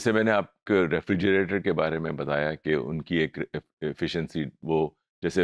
जैसे मैंने आपके रेफ्रिजरेटर के बारे में बताया कि उनकी एक एफिशिएंसी वो जैसे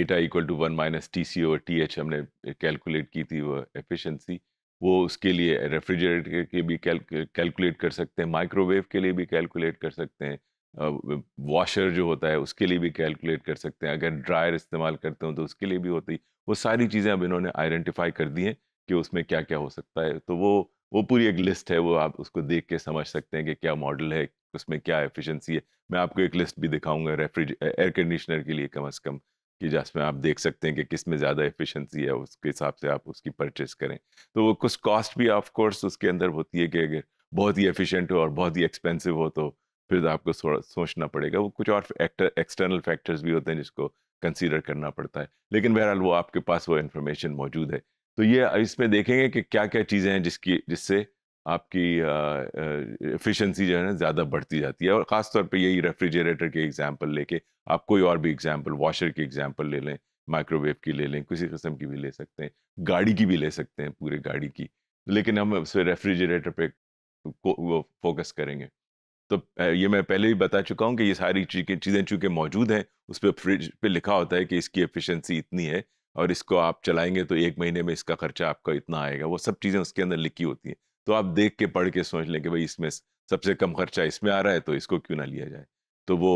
eta equal to one minus T C और टी एच हमने कैलकुलेट की थी वो एफिशिएंसी वो उसके लिए रेफ्रिजरेटर के भी कैलकुलेट कर सकते हैं माइक्रोवेव के लिए भी कैलकुलेट कर सकते हैं वॉशर जो होता है उसके लिए भी कैलकुलेट कर सकते हैं अगर ड्रायर इस्तेमाल करते हो तो उसके लिए भी होती वो सारी चीज़ें अब इन्होंने आइडेंटिफाई कर दी हैं कि उसमें क्या क्या हो सकता है तो वो वो पूरी एक लिस्ट है वो आप उसको देख के समझ सकते हैं कि क्या मॉडल है उसमें क्या एफिशिएंसी है मैं आपको एक लिस्ट भी दिखाऊंगा रेफ्रिज एयर कंडीशनर के लिए कम अज़ कम कि जिसमें आप देख सकते हैं कि किस में ज़्यादा एफिशिएंसी है उसके हिसाब से आप उसकी परचेस करें तो वो कुछ कॉस्ट भी ऑफ कोर्स उसके अंदर होती है कि अगर बहुत ही एफिशिएंट हो और बहुत ही एक्सपेंसिव हो तो फिर आपको सोचना पड़ेगा वो कुछ और एक्सटर्नल फैक्टर्स भी होते हैं जिसको कंसीडर करना पड़ता है लेकिन बहरहाल वो आपके पास वो इन्फॉर्मेशन मौजूद है तो ये इसमें देखेंगे कि क्या क्या चीज़ें हैं जिसकी जिससे आपकी एफिशिएंसी जो है ना ज़्यादा बढ़ती जाती है और ख़ासतौर पे यही रेफ्रिजरेटर के एग्जांपल लेके आप कोई और भी एग्जांपल वॉशर की एग्जांपल ले लें माइक्रोवेव की ले लें किसी किस्म की भी ले सकते हैं गाड़ी की भी ले सकते हैं पूरे गाड़ी की लेकिन हम उस रेफ्रिजरेटर पर वो फोकस करेंगे तो ये मैं पहले भी बता चुका हूँ कि ये सारी चीज़ें चीज़ें चूँकि मौजूद हैं उस पर फ्रिज पे लिखा होता है कि इसकी एफिशिएंसी इतनी है और इसको आप चलाएंगे तो एक महीने में इसका खर्चा आपका इतना आएगा वो सब चीज़ें उसके अंदर लिखी होती हैं तो आप देख के पढ़ के सोच लें कि भाई इसमें सबसे कम खर्चा इसमें आ रहा है तो इसको क्यों ना लिया जाए तो वो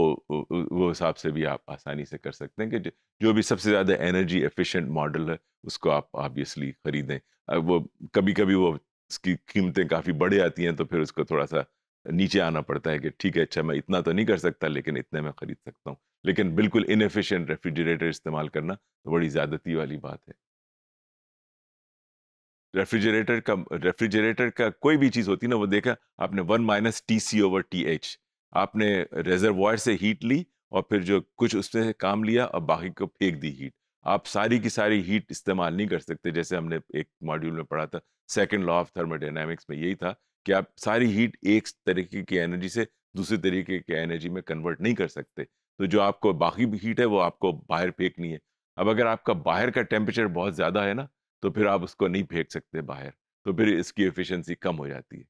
वो हिसाब से भी आप आसानी से कर सकते हैं कि जो भी सबसे ज़्यादा एनर्जी एफिशिएंट मॉडल है उसको आप ऑबियसली ख़रीदें वो कभी कभी वो उसकी कीमतें काफ़ी बढ़ जाती हैं तो फिर उसको थोड़ा सा नीचे आना पड़ता है कि ठीक है अच्छा मैं इतना तो नहीं कर सकता लेकिन इतने में ख़रीद सकता हूँ लेकिन बिल्कुल इनफिशियंट रेफ्रिजरेटर इस्तेमाल करना तो बड़ी ज़्यादती वाली बात है रेफ्रिजरेटर का रेफ्रिजरेटर का कोई भी चीज़ होती ना वो देखा आपने one minus T C over T H आपने रेजरवायर से हीट ली और फिर जो कुछ उसमें काम लिया और बाकी को फेंक दी हीट आप सारी की सारी हीट इस्तेमाल नहीं कर सकते जैसे हमने एक मॉड्यूल में पढ़ा था सेकेंड लॉ ऑफ थर्मोडाइनमिक्स में यही था कि आप सारी हीट एक तरीके की एनर्जी से दूसरे तरीके की एनर्जी में कन्वर्ट नहीं कर सकते तो जो आपको बाकी हीट है वो आपको बाहर फेंकनी है अब अगर आपका बाहर का टेम्परेचर बहुत ज़्यादा है ना तो फिर आप उसको नहीं फेंक सकते बाहर तो फिर इसकी एफिशिएंसी कम हो जाती है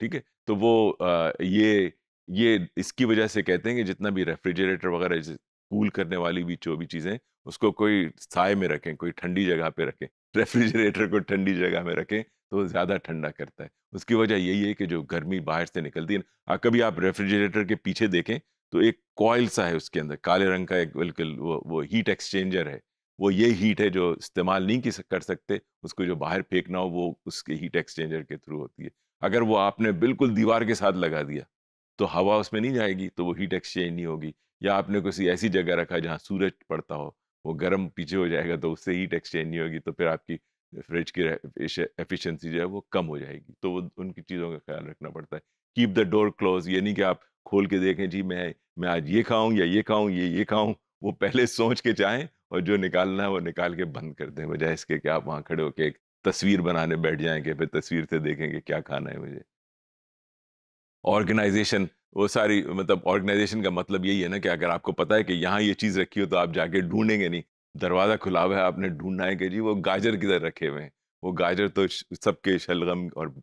ठीक है तो वो आ, ये ये इसकी वजह से कहते हैं कि जितना भी रेफ्रिजरेटर वगैरह कूल करने वाली भी जो भी चीज़ें उसको कोई साय में रखें कोई ठंडी जगह पे रखें रेफ्रिजरेटर को ठंडी जगह में रखें तो ज़्यादा ठंडा करता है उसकी वजह यही है कि जो गर्मी बाहर से निकलती है ना हाँ, कभी आप रेफ्रिजरेटर के पीछे देखें तो एक कॉयल सा है उसके अंदर काले रंग का एक बिल्कुल वो वो हीट एक्सचेंजर है वो ये हीट है जो इस्तेमाल नहीं कर सकते उसको जो बाहर फेंकना हो वो उसके हीट एक्सचेंजर के थ्रू होती है अगर वो आपने बिल्कुल दीवार के साथ लगा दिया तो हवा उसमें नहीं जाएगी तो वो हीट एक्सचेंज नहीं होगी या आपने किसी ऐसी जगह रखा जहाँ सूरज पड़ता हो वो गर्म पीछे हो जाएगा तो उससे हीट एक्सचेंज नहीं होगी तो फिर आपकी फ्रिज की एफिशिएंसी जो है वो कम हो जाएगी तो वो उनकी चीज़ों का ख्याल रखना पड़ता है कीप द डोर क्लोज ये नहीं कि आप खोल के देखें जी मैं मैं आज ये खाऊं या ये खाऊं ये ये खाऊं वो पहले सोच के चाहें और जो निकालना है वो निकाल के बंद कर दें बजाय इसके कि आप वहाँ खड़े होकर एक तस्वीर बनाने बैठ जाएंगे फिर तस्वीर से देखेंगे क्या खाना है मुझे ऑर्गेनाइजेशन वो सारी मतलब ऑर्गेनाइजेशन का मतलब यही है ना कि अगर आपको पता है कि यहाँ ये चीज़ रखी हो तो आप जाके ढूंढेंगे नहीं दरवाज़ा खुला हुआ है आपने ढूंढना है कि जी वो गाजर किधर रखे हुए हैं वो गाजर तो सबके शलगम और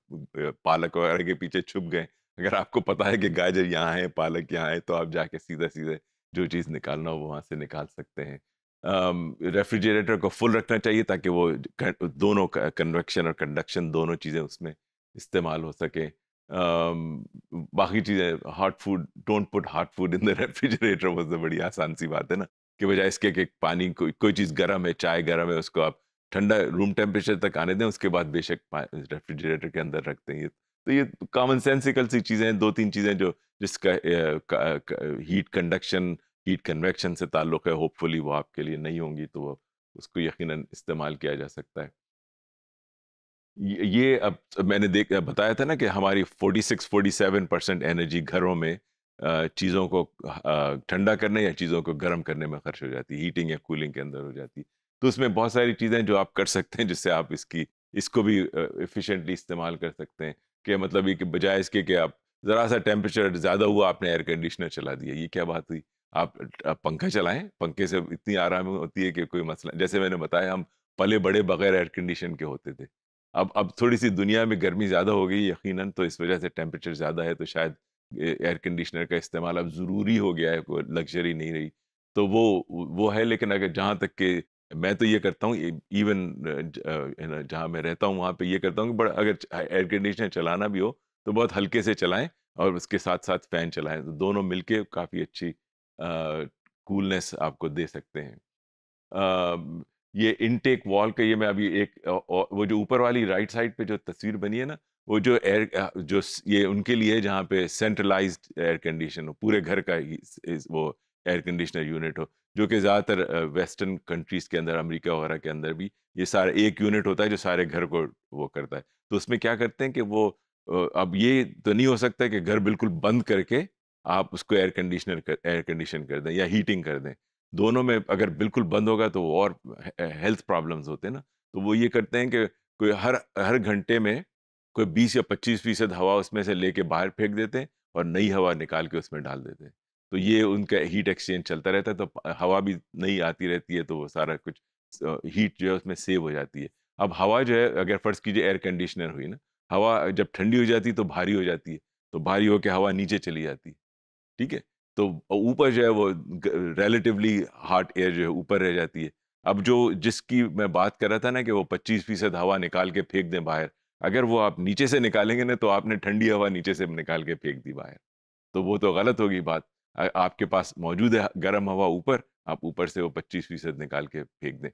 पालक वगैरह के पीछे छुप गए अगर आपको पता है कि गाजर यहाँ है पालक यहाँ है तो आप जाके सीधा सीधे जो चीज़ निकालना हो वो वहाँ से निकाल सकते हैं रेफ्रिजरेटर को फुल रखना चाहिए ताकि वो दोनों कन्वेक्शन और कंडक्शन दोनों चीज़ें उसमें इस्तेमाल हो सके बाकी चीज़ें hot food don't put hot food in the refrigerator वो तो बड़ी आसान सी बात है ना के बजाय इसके कि पानी को, कोई चीज़ गर्म है चाय गर्म है उसको आप ठंडा रूम टेम्परेचर तक आने दें उसके बाद बेशक रेफ्रिजरेटर के अंदर रखते हैं ये तो ये कॉमन सेंसिकल सी चीज़ें दो तीन चीज़ें जो जिसका हीट कंडक्शन हीट कन्वेक्शन से ताल्लुक़ है होपफुली वो आपके लिए नहीं होंगी तो वो उसको यकीन इस्तेमाल किया जा सकता है ये अब मैंने देख बताया था ना कि हमारी 46 47 परसेंट एनर्जी घरों में चीज़ों को ठंडा करने या चीज़ों को गर्म करने में खर्च हो जाती है हीटिंग या कूलिंग के अंदर हो जाती है तो उसमें बहुत सारी चीज़ें जो आप कर सकते हैं जिससे आप इसकी इसको भी इफ़िशेंटली इस्तेमाल कर सकते हैं कि मतलब ये कि बजाय इसके कि आप ज़रा सा टेम्परेचर ज़्यादा हुआ आपने एयर कंडीशनर चला दिया ये क्या बात हुई आप, आप पंखा चलाएं पंखे से इतनी आराम होती है कि कोई मसला जैसे मैंने बताया हम पले बड़े बगैर एयर कंडीशन के होते थे अब अब थोड़ी सी दुनिया में गर्मी ज़्यादा हो गई यकीनन तो इस वजह से टेम्परेचर ज़्यादा है तो शायद एयर कंडीशनर का इस्तेमाल अब ज़रूरी हो गया है कोई लग्जरी नहीं रही तो वो वो है लेकिन अगर जहाँ तक के मैं तो ये करता हूँ इवन जहाँ मैं रहता हूँ वहाँ पे ये करता हूँ कि बड़ा अगर एयर कंडीशनर चलाना भी हो तो बहुत हल्के से चलाएं और उसके साथ साथ फ़ैन चलाएं तो दोनों मिलके काफ़ी अच्छी कूलनेस आपको दे सकते हैं आ, ये इनटेक वॉल का ये मैं अभी एक वो जो ऊपर वाली राइट साइड पे जो तस्वीर बनी है ना वो जो एयर जो ये उनके लिए जहाँ पे सेंट्रलाइज्ड एयर कंडीशन हो पूरे घर का ही वो एयर कंडीशनर यूनिट हो जो कि ज़्यादातर वेस्टर्न कंट्रीज़ के अंदर अमेरिका वगैरह के अंदर भी ये सारे एक यूनिट होता है जो सारे घर को वो करता है तो उसमें क्या करते हैं कि वो अब ये तो नहीं हो सकता कि घर बिल्कुल बंद करके आप उसको एयर कंडीशनर कर एयर कंडीशन कर दें या हीटिंग कर दें दोनों में अगर बिल्कुल बंद होगा तो और हेल्थ प्रॉब्लम्स होते हैं ना तो वो ये करते हैं कि कोई हर हर घंटे में कोई बीस या पच्चीस फीसद हवा उसमें से लेके बाहर फेंक देते हैं और नई हवा निकाल के उसमें डाल देते हैं तो ये उनका हीट एक्सचेंज चलता रहता है तो हवा भी नहीं आती रहती है तो वो सारा कुछ हीट जो है उसमें सेव हो जाती है अब हवा जो है अगर फ़र्ज़ कीजिए एयर कंडीशनर हुई ना हवा जब ठंडी हो जाती है तो भारी हो जाती है तो भारी होकर हवा नीचे चली जाती है ठीक है तो ऊपर जो है वो रिलेटिवली हार्ट एयर जो है ऊपर रह जाती है अब जो जिसकी मैं बात कर रहा था ना कि वो 25 फीसद हवा निकाल के फेंक दें बाहर अगर वो आप नीचे से निकालेंगे ना तो आपने ठंडी हवा नीचे से निकाल के फेंक दी बाहर तो वो तो गलत होगी बात आपके पास मौजूद है गर्म हवा ऊपर आप ऊपर से वो पच्चीस फीसद निकाल के फेंक दें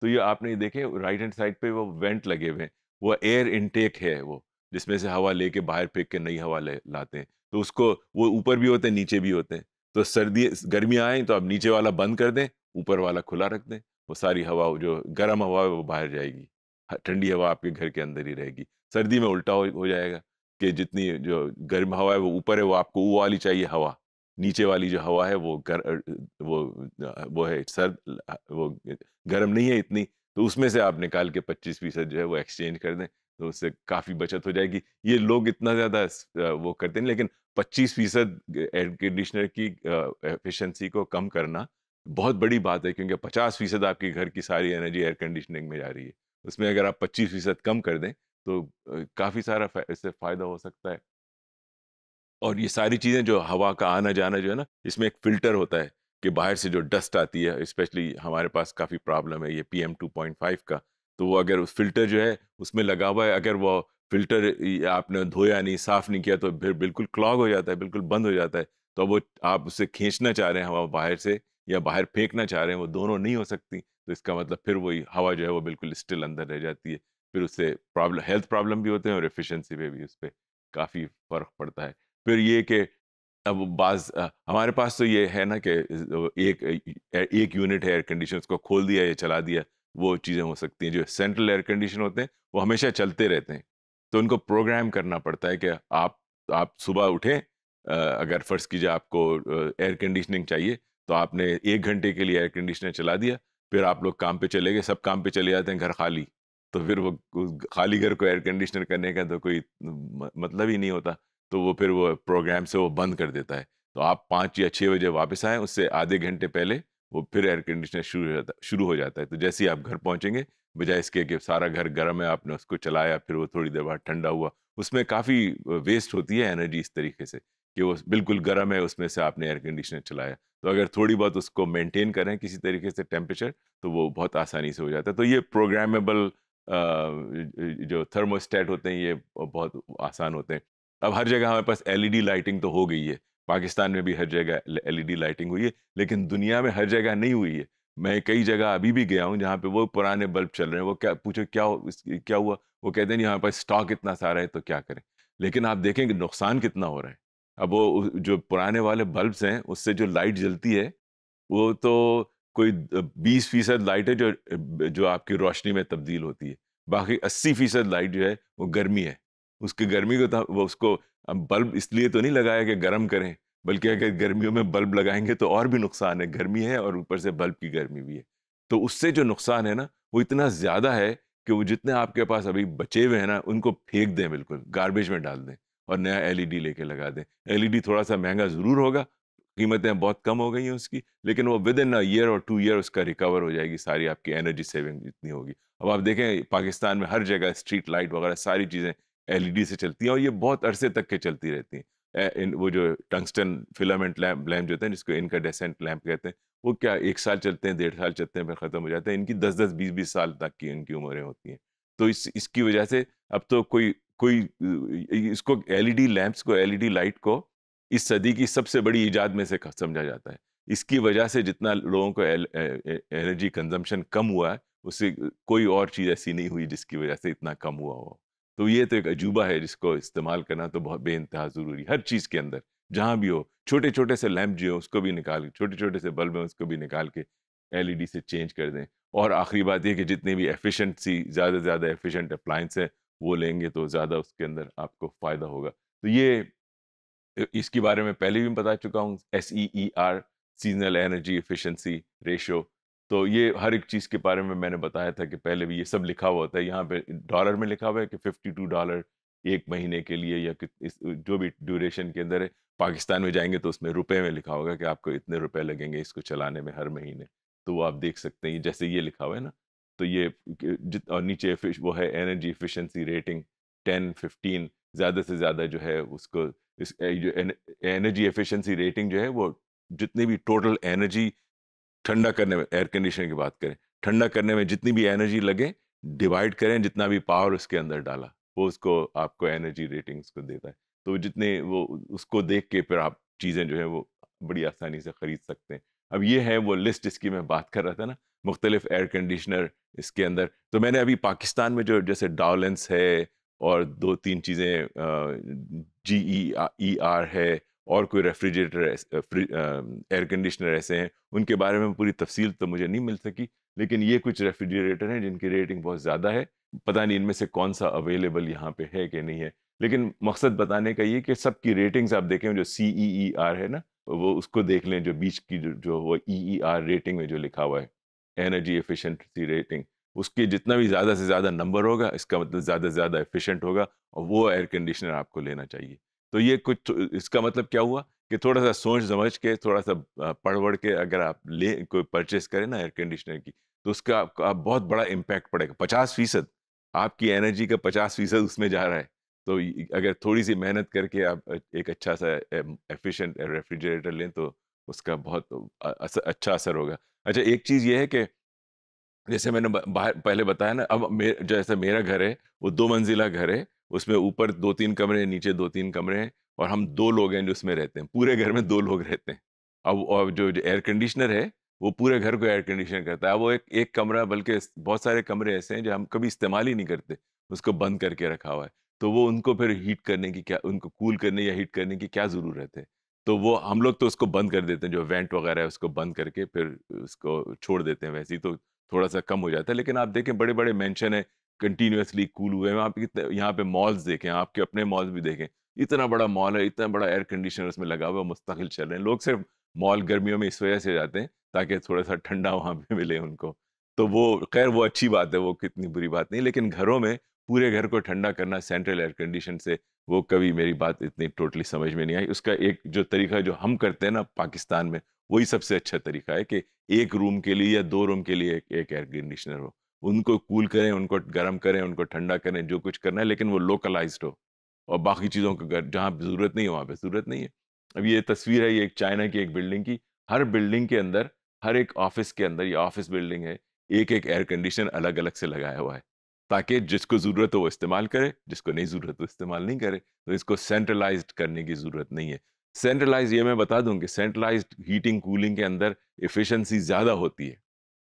तो ये आपने देखे राइट हैंड साइड पे वो वेंट लगे हुए हैं वो एयर इनटेक है वो जिसमें से हवा लेके बाहर फेंक के नई हवा ले लाते हैं तो उसको वो ऊपर भी होते हैं नीचे भी होते हैं तो सर्दी गर्मियाँ आएँ तो आप नीचे वाला बंद कर दें ऊपर वाला खुला रख दें वो सारी हवा जो गर्म हवा है वो बाहर जाएगी हाँ, ठंडी हवा आपके घर के अंदर ही रहेगी सर्दी में उल्टा हो, जाएगा कि जितनी जो गर्म हवा है वो ऊपर है वो आपको वो वाली चाहिए हवा नीचे वाली जो हवा है वो गर, वो वो है सर्द वो गर्म नहीं है इतनी तो उसमें से आप निकाल के पच्चीस फीसद जो है वो एक्सचेंज कर दें तो उससे काफ़ी बचत हो जाएगी ये लोग इतना ज़्यादा वो करते हैं लेकिन पच्चीस फीसद एयर कंडीशनर की एफिशिएंसी को कम करना बहुत बड़ी बात है क्योंकि पचास फीसद आपके घर की सारी एनर्जी एयर कंडीशनिंग में जा रही है उसमें अगर आप पच्चीस फीसद कम कर दें तो काफ़ी सारा इससे फ़ायदा हो सकता है और ये सारी चीज़ें जो हवा का आना जाना जो है ना इसमें एक फ़िल्टर होता है कि बाहर से जो डस्ट आती है स्पेशली हमारे पास काफ़ी प्रॉब्लम है ये P M two point five का तो वो अगर उस फिल्टर जो है उसमें लगा हुआ है अगर वो फिल्टर आपने धोया नहीं साफ़ नहीं किया तो फिर बिल्कुल क्लॉग हो जाता है बिल्कुल बंद हो जाता है तो वो आप उसे खींचना चाह रहे हैं हवा बाहर से या बाहर फेंकना चाह रहे हैं वो दोनों नहीं हो सकती तो इसका मतलब फिर वही हवा जो है वो बिल्कुल स्टिल अंदर रह जाती है फिर उससे प्रॉब्लम हेल्थ प्रॉब्लम भी होते हैं और एफिशिएंसी पे भी उस पर काफ़ी फ़र्क पड़ता है फिर ये कि अब बाज हमारे पास तो ये है ना कि एक एक यूनिट है एयर कंडीशन उसको खोल दिया या चला दिया वो चीज़ें हो सकती हैं जो सेंट्रल एयर कंडीशन होते हैं वो हमेशा चलते रहते हैं तो उनको प्रोग्राम करना पड़ता है कि आप आप सुबह उठें अगर फ़र्ज़ कीजिए आपको एयर कंडीशनिंग चाहिए तो आपने एक घंटे के लिए एयर कंडीशनर चला दिया फिर आप लोग काम पे चले गए सब काम पे चले जाते हैं घर खाली तो फिर वो खाली घर को एयर कंडीशनर करने का तो कोई मतलब ही नहीं होता तो वो फिर वो प्रोग्राम से वो बंद कर देता है तो आप पाँच या छः बजे वापस आएँ उससे आधे घंटे पहले वो फिर एयर कंडीशनर शुरू हो जाता शुरू हो जाता है तो जैसे ही आप घर पहुँचेंगे बजाय इसके कि सारा घर गर्म है आपने उसको चलाया फिर वो थोड़ी देर बाद ठंडा हुआ उसमें काफ़ी वेस्ट होती है एनर्जी इस तरीके से कि वो बिल्कुल गर्म है उसमें से आपने एयर कंडीशनर चलाया तो अगर थोड़ी बहुत उसको मेंटेन करें किसी तरीके से टेम्परेचर तो वो बहुत आसानी से हो जाता है तो ये प्रोग्रामेबल जो थर्मोस्टेट होते हैं ये बहुत आसान होते हैं अब हर जगह हमारे पास एलईडी लाइटिंग तो हो गई है पाकिस्तान में भी हर जगह एलईडी लाइटिंग हुई है लेकिन दुनिया में हर जगह नहीं हुई है मैं कई जगह अभी भी गया हूँ जहाँ पे वो पुराने बल्ब चल रहे हैं वो क्या पूछो क्या क्या हुआ वो कहते हैं यहाँ पर स्टॉक इतना सारा है तो क्या करें लेकिन आप देखें कि नुकसान कितना हो रहा है अब वो जो पुराने वाले बल्ब्स हैं उससे जो लाइट जलती है वो तो कोई बीस फीसद लाइट है जो जो आपकी रोशनी में तब्दील होती है बाकी अस्सी फीसद लाइट जो है वो गर्मी है उसकी गर्मी को तो वो उसको अब बल्ब इसलिए तो नहीं लगाया कि गर्म करें बल्कि अगर गर्मियों में बल्ब लगाएंगे तो और भी नुकसान है गर्मी है और ऊपर से बल्ब की गर्मी भी है तो उससे जो नुकसान है ना वो इतना ज़्यादा है कि वो जितने आपके पास अभी बचे हुए हैं ना उनको फेंक दें बिल्कुल गार्बेज में डाल दें और नया एलईडी e लेके लगा दें एलईडी e थोड़ा सा महंगा ज़रूर होगा कीमतें बहुत कम हो गई हैं उसकी लेकिन वो विद इन अ ईयर और टू ईयर उसका रिकवर हो जाएगी सारी आपकी एनर्जी सेविंग जितनी होगी अब आप देखें पाकिस्तान में हर जगह स्ट्रीट लाइट वगैरह सारी चीज़ें एलईडी e से चलती हैं और ये बहुत अरसे तक के चलती रहती हैं इन वो जो टंगस्टन फिलामेंट लैम्प लैम्प जो होते हैं जिसको इनका डेसेंट लैम्प कहते हैं वो क्या एक साल चलते हैं डेढ़ साल चलते हैं फिर ख़त्म हो जाते हैं इनकी दस दस बीस बीस साल तक की इनकी उम्रें होती हैं तो इस इसकी वजह से अब तो कोई कोई इसको एलईडी लैंप्स को एलईडी लाइट को इस सदी की सबसे बड़ी ईजाद में से समझा जाता है इसकी वजह से जितना लोगों को एनर्जी कंजम्पशन कम हुआ है उससे कोई और चीज़ ऐसी नहीं हुई जिसकी वजह से इतना कम हुआ हो तो ये तो एक अजूबा है जिसको इस्तेमाल करना तो बहुत बेानतहा ज़रूरी हर चीज़ के अंदर जहाँ भी हो छोटे छोटे से लैम्प जो उसको भी निकाल के छोटे छोटे से बल्ब हैं उसको भी निकाल के एल से चेंज कर दें और आखिरी बात यह कि जितनी भी एफिशिएंट सी ज़्यादा से ज़्यादा एफिशिएंट अप्लाइंस हैं वो लेंगे तो ज़्यादा उसके अंदर आपको फ़ायदा होगा तो ये इसके बारे में पहले भी बता चुका हूँ S E E R seasonal energy efficiency ratio तो ये हर एक चीज़ के बारे में मैंने बताया था कि पहले भी ये सब लिखा हुआ होता है यहाँ पे डॉलर में लिखा हुआ है कि 52 डॉलर एक महीने के लिए या इस जो भी ड्यूरेशन के अंदर है पाकिस्तान में जाएंगे तो उसमें रुपए में लिखा होगा कि आपको इतने रुपए लगेंगे इसको चलाने में हर महीने तो वो आप देख सकते हैं जैसे ये लिखा हुआ है ना तो ये और नीचे वो है एनर्जी एफिशिएंसी रेटिंग 10 15 ज़्यादा से ज़्यादा जो है उसको इस जो एनर्जी एफिशिएंसी रेटिंग जो है वो जितनी भी टोटल एनर्जी ठंडा करने में एयर कंडीशन की बात करें ठंडा करने में जितनी भी एनर्जी लगे डिवाइड करें जितना भी पावर उसके अंदर डाला वो उसको आपको एनर्जी रेटिंग उसको देता है तो जितने वो उसको देख के फिर आप चीज़ें जो है वो बड़ी आसानी से ख़रीद सकते हैं अब ये है वो लिस्ट जिसकी मैं बात कर रहा था ना मुख्तलिफ एयर कंडीशनर इसके अंदर तो मैंने अभी पाकिस्तान में जो जैसे डावलेंस है और दो तीन चीज़ें जी ई ई e आर है और कोई रेफ्रिजरेटर एयर कंडीशनर ऐसे हैं उनके बारे में पूरी तफसील तो मुझे नहीं मिल सकी लेकिन ये कुछ रेफ्रिजरेटर हैं जिनकी रेटिंग बहुत ज़्यादा है पता नहीं इनमें से कौन सा अवेलेबल यहाँ पे है कि नहीं है लेकिन मकसद बताने का ये कि सबकी रेटिंग्स आप देखें जो सी ई ई आर है ना वो उसको देख लें जो बीच की जो, जो वो ई ई आर रेटिंग में जो लिखा हुआ है एनर्जी एफिशिएंसी रेटिंग उसके जितना भी ज़्यादा से ज़्यादा नंबर होगा इसका मतलब ज़्यादा से ज़्यादा एफिशिएंट होगा और वो एयर कंडीशनर आपको लेना चाहिए तो ये कुछ तो इसका मतलब क्या हुआ कि थोड़ा सा सोच समझ के थोड़ा सा पढ़ वढ़ के अगर आप ले कोई परचेस करें ना एयर कंडीशनर की तो उसका आपका आप बहुत बड़ा इम्पैक्ट पड़ेगा पचास फीसद आपकी एनर्जी का पचास फीसद उसमें जा रहा है तो अगर थोड़ी सी मेहनत करके आप एक अच्छा सा एफिशेंट रेफ्रिजरेटर लें तो उसका बहुत अच्छा असर होगा अच्छा एक चीज़ ये है कि जैसे मैंने बाहर पहले बताया ना अब मेर, जैसे मेरा घर है वो दो मंजिला घर है उसमें ऊपर दो तीन कमरे हैं नीचे दो तीन कमरे हैं और हम दो लोग हैं जो उसमें रहते हैं पूरे घर में दो लोग रहते हैं अब और जो, जो एयर कंडीशनर है वो पूरे घर को एयर कंडीशन करता है वो एक एक कमरा बल्कि बहुत सारे कमरे ऐसे हैं जो हम कभी इस्तेमाल ही नहीं करते उसको बंद करके रखा हुआ है तो वो उनको फिर हीट करने की क्या उनको कूल करने या हीट करने की क्या ज़रूरत है तो वो हम लोग तो उसको बंद कर देते हैं जो वेंट वगैरह है उसको बंद करके फिर उसको छोड़ देते हैं वैसे ही तो थोड़ा सा कम हो जाता है लेकिन आप देखें बड़े बड़े मैंशन है कंटिन्यूसली कूल हुए हैं आप यहाँ पे मॉल्स देखें आपके अपने मॉल्स भी देखें इतना बड़ा मॉल है इतना बड़ा एयर कंडीशनर उसमें लगा हुआ मुस्तकिल चल रहे हैं लोग सिर्फ मॉल गर्मियों में इस वजह से जाते हैं ताकि थोड़ा सा ठंडा वहाँ पे मिले उनको तो वो खैर वो अच्छी बात है वो कितनी बुरी बात नहीं लेकिन घरों में पूरे घर को ठंडा करना सेंट्रल एयर कंडीशन से वो कभी मेरी बात इतनी टोटली समझ में नहीं आई उसका एक जो तरीका जो हम करते हैं ना पाकिस्तान में वही सबसे अच्छा तरीका है कि एक रूम के लिए या दो रूम के लिए एक, एयर कंडीशनर हो उनको कूल करें उनको गर्म करें उनको ठंडा करें जो कुछ करना है लेकिन वो लोकलाइज हो और बाकी चीज़ों को जहाँ ज़रूरत नहीं है वहाँ पर ज़रूरत नहीं है अब ये तस्वीर है ये एक चाइना की एक बिल्डिंग की हर बिल्डिंग के अंदर हर एक ऑफिस के अंदर ये ऑफिस बिल्डिंग है एक एक एयर कंडीशन अलग अलग से लगाया हुआ है ताकि जिसको ज़रूरत हो वो इस्तेमाल करे जिसको नहीं ज़रूरत हो इस्तेमाल नहीं करे तो इसको सेंट्रलाइज करने की ज़रूरत नहीं है सेंट्रलाइज ये मैं बता दूँ कि सेंट्रलाइज हीटिंग कूलिंग के अंदर इफ़िशेंसी ज़्यादा होती है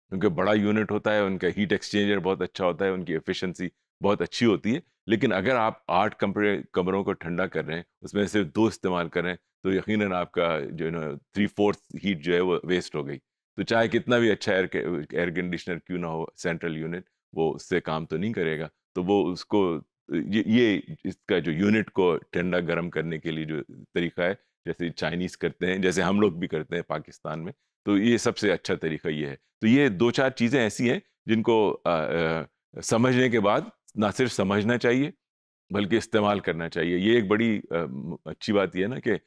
क्योंकि बड़ा यूनिट होता है उनका हीट एक्सचेंजर बहुत अच्छा होता है उनकी एफिशिएंसी बहुत अच्छी होती है लेकिन अगर आप आठ कमरे कमरों को ठंडा कर रहे हैं उसमें सिर्फ दो इस्तेमाल कर रहे हैं तो यकीनन आपका जो है ना थ्री फोर्थ हीट जो है वो वेस्ट हो गई तो चाहे कितना भी अच्छा एयर एयर कंडीशनर क्यों ना हो सेंट्रल यूनिट वो उससे काम तो नहीं करेगा तो वो उसको ये, ये इसका जो यूनिट को ठंडा गर्म करने के लिए जो तरीका है जैसे चाइनीज़ करते हैं जैसे हम लोग भी करते हैं पाकिस्तान में तो ये सबसे अच्छा तरीका ये है तो ये दो चार चीज़ें ऐसी हैं जिनको आ, आ, समझने के बाद ना सिर्फ समझना चाहिए बल्कि इस्तेमाल करना चाहिए ये एक बड़ी आ, अच्छी बात यह ना कि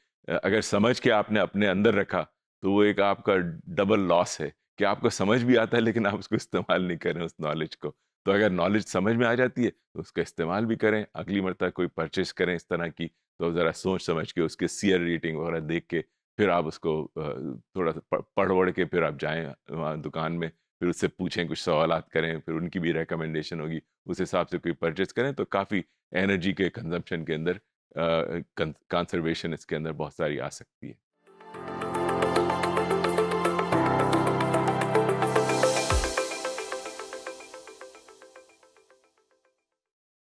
अगर समझ के आपने अपने अंदर रखा तो वो एक आपका डबल लॉस है कि आपको समझ भी आता है लेकिन आप उसको इस्तेमाल नहीं करें उस नॉलेज को तो अगर नॉलेज समझ में आ जाती है तो उसका इस्तेमाल भी करें अगली मरतबा कोई परचेज करें इस तरह की तो ज़रा सोच समझ के उसके सीयर रेटिंग वगैरह देख के फिर आप उसको थोड़ा सा पढ़ वढ़ के फिर आप जाएँ वहाँ दुकान में फिर उससे पूछें कुछ सवाल करें फिर उनकी भी रिकमेंडेशन होगी उस हिसाब से कोई परचेज करें तो काफ़ी एनर्जी के कंजम्पशन के अंदर कंसर्वेशन इसके अंदर बहुत सारी आ सकती है